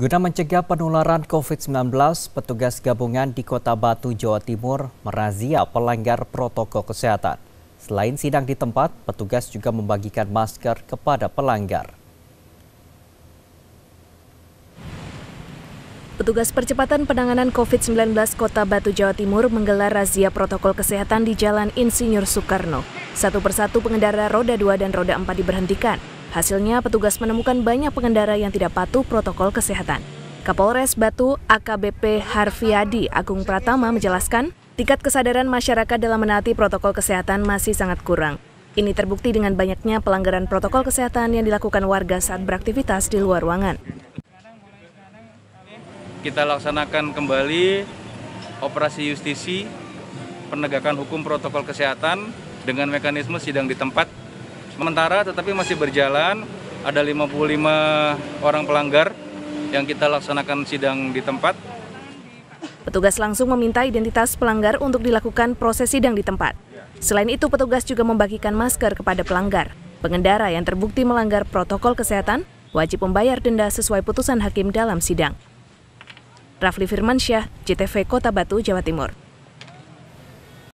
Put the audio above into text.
Guna mencegah penularan COVID-19, petugas gabungan di Kota Batu, Jawa Timur merazia pelanggar protokol kesehatan. Selain sidang di tempat, petugas juga membagikan masker kepada pelanggar. Petugas percepatan penanganan COVID-19 Kota Batu, Jawa Timur menggelar razia protokol kesehatan di Jalan Insinyur Soekarno. Satu persatu pengendara roda 2 dan roda 4 diberhentikan. Hasilnya, petugas menemukan banyak pengendara yang tidak patuh protokol kesehatan. Kapolres Batu AKBP Harfiadi Agung Pratama menjelaskan, tingkat kesadaran masyarakat dalam menaati protokol kesehatan masih sangat kurang. Ini terbukti dengan banyaknya pelanggaran protokol kesehatan yang dilakukan warga saat beraktivitas di luar ruangan. Kita laksanakan kembali operasi justisi penegakan hukum protokol kesehatan dengan mekanisme sidang di tempat sementara tetapi masih berjalan. Ada 55 orang pelanggar yang kita laksanakan sidang di tempat. Petugas langsung meminta identitas pelanggar untuk dilakukan proses sidang di tempat. Selain itu, petugas juga membagikan masker kepada pelanggar. Pengendara yang terbukti melanggar protokol kesehatan wajib membayar denda sesuai putusan hakim dalam sidang. Rafli Firmansyah, JTV Kota Batu, Jawa Timur.